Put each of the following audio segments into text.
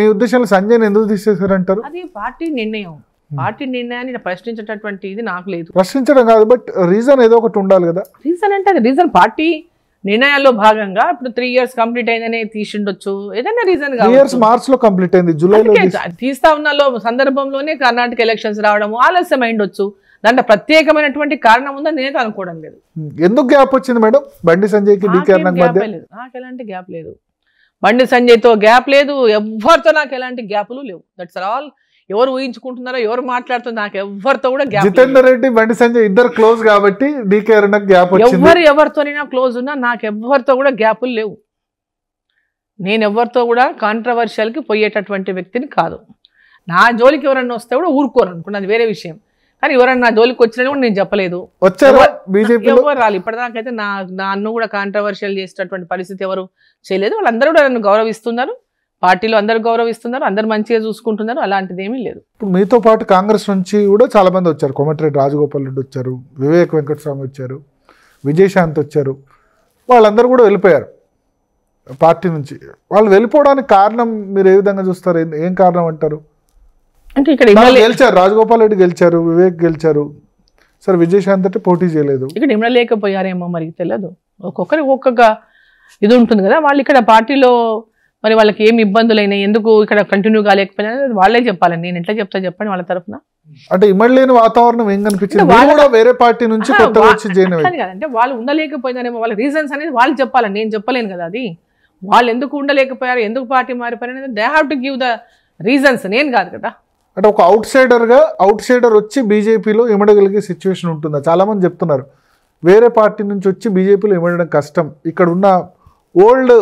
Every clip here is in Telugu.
మీ ఉద్దేశంలో సంజయ్ ఎందుకు తీసేశారంటారు అది పార్టీ నిర్ణయం hmm. పార్టీ నిర్ణయాన్ని ప్రశ్నించేటటువంటి ఇది నాకు లేదు ప్రశ్నించడం కాదు బట్ రీజన్ ఏదో ఒకటి ఉండాలి కదా రీజన్ అంటే అది రీజన్ పార్టీ నిర్ణయాల్లో భాగంగా ఇప్పుడు త్రీ ఇయర్స్ కంప్లీట్ అయిందనే తీసిండొచ్చు ఏదైనా రీజన్ ఇయర్స్ మార్చ్ లో కంప్లీట్ అయింది జూలైలో తీస్తా ఉన్న సందర్భంలోనే కర్ణాటక ఎలక్షన్స్ రావడము ఆలస్యం అయిండొచ్చు దాంట్లో ప్రత్యేకమైనటువంటి కారణం ఉందని నేను అనుకోవడం లేదు hmm. ఎందుకు గ్యాప్ వచ్చింది మేడం బండి సంజయ్ కి నాకు ఎలాంటి గ్యాప్ లేదు బండి సంజయ్తో గ్యాప్ లేదు ఎవరితో నాకు ఎలాంటి గ్యాప్లు లేవు దట్స్ ఆల్ ఎవరు ఊహించుకుంటున్నారో ఎవరు మాట్లాడుతుంది నాకు ఎవరితో కూడా గ్యాప్ జితేందర్ రెడ్డి బండి సంజయ్ ఇద్దరు క్లోజ్ కాబట్టి గ్యాప్ ఎవరు ఎవరితోనైనా క్లోజ్ ఉన్నా నాకు ఎవరితో కూడా గ్యాపులు లేవు నేను ఎవరితో కూడా కాంట్రవర్షియల్కి పోయేటటువంటి వ్యక్తిని కాదు నా జోలికి ఎవరన్నా వస్తే కూడా ఊరుకోరు అనుకున్నది వేరే విషయం కానీ ఎవరన్నా జోలికి వచ్చినా కూడా నేను చెప్పలేదు ఎవరు రాలి ఇప్పటిదాకైతే నా నా అన్ను కూడా కాంట్రవర్షియల్ చేసినటువంటి పరిస్థితి ఎవరు చేయలేదు వాళ్ళందరూ కూడా నన్ను గౌరవిస్తున్నారు పార్టీలో అందరు గౌరవిస్తున్నారు అందరు మంచిగా చూసుకుంటున్నారు అలాంటిది ఏమీ లేదు ఇప్పుడు మీతో పాటు కాంగ్రెస్ నుంచి కూడా చాలా మంది వచ్చారు కోమటిరెడ్డి రాజగోపాల్ రెడ్డి వచ్చారు వివేక్ వెంకటస్వామి వచ్చారు విజయశాంత్ వచ్చారు వాళ్ళందరూ కూడా వెళ్ళిపోయారు పార్టీ నుంచి వాళ్ళు వెళ్ళిపోవడానికి కారణం మీరు ఏ విధంగా చూస్తారు ఏం కారణం అంటారు అంటే ఇక్కడ గెలిచారు రాజగోపాల్ రెడ్డి గెలిచారు వివేక్ గెలిచారు సార్ విజయశాంత్ అంటే పోటీ చేయలేదు ఇక్కడ లేకపోయారేమో మరి తెలియదు ఒక్కొక్కరు ఒక్కొక్క ఇది ఉంటుంది కదా వాళ్ళు ఇక్కడ పార్టీలో మరి వాళ్ళకి ఏమి అయినాయి ఎందుకు ఇక్కడ కంటిన్యూ కాలేకపోయినా వాళ్ళే చెప్పాలండి నేను ఎట్లా చెప్తా చెప్పండి వాళ్ళ తరఫున అంటే ఇమ్మడలేని వాతావరణం ఏం కనిపించింది వేరే పార్టీ నుంచి అంటే వాళ్ళు ఉండలేకపోయినారేమో వాళ్ళ రీజన్స్ అనేది వాళ్ళు చెప్పాలండి నేను చెప్పలేను కదా అది వాళ్ళు ఎందుకు ఉండలేకపోయారు ఎందుకు పార్టీ మారిపోయారు they have to give the reasons నేను కాదు కదా అంటే ఒక అవుట్ సైడర్గా అవుట్ సైడర్ వచ్చి బీజేపీలో ఇమడగలిగే సిచ్యువేషన్ ఉంటుందా చాలామంది చెప్తున్నారు వేరే పార్టీ నుంచి వచ్చి బీజేపీలో ఇమడడం కష్టం ఇక్కడ ఉన్న ఓల్డ్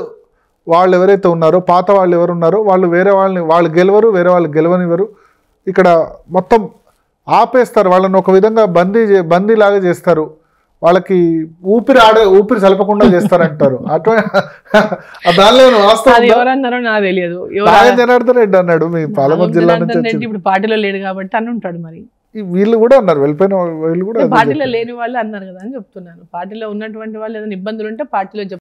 వాళ్ళు ఎవరైతే ఉన్నారో పాత వాళ్ళు ఎవరు ఉన్నారో వాళ్ళు వేరే వాళ్ళని వాళ్ళు గెలవరు వేరే వాళ్ళు గెలవనివ్వరు ఇక్కడ మొత్తం ఆపేస్తారు వాళ్ళని ఒక విధంగా బందీ బందీలాగా చేస్తారు వాళ్ళకి ఊపిరి ఆడ ఊపిరి సలపకుండా చేస్తారంటారు నాకు తెలియదు అన్నాడు మీ పాలమూరు జిల్లా ఇప్పుడు పార్టీలో లేడు కాబట్టి అని ఉంటాడు మరి వీళ్ళు కూడా అన్నారు వెళ్ళిపోయిన వీళ్ళు కూడా పార్టీలో లేని వాళ్ళు అన్నారు కదా అని చెప్తున్నాను పార్టీలో ఉన్నటువంటి వాళ్ళు ఏదైనా ఇబ్బందులు ఉంటే పార్టీలో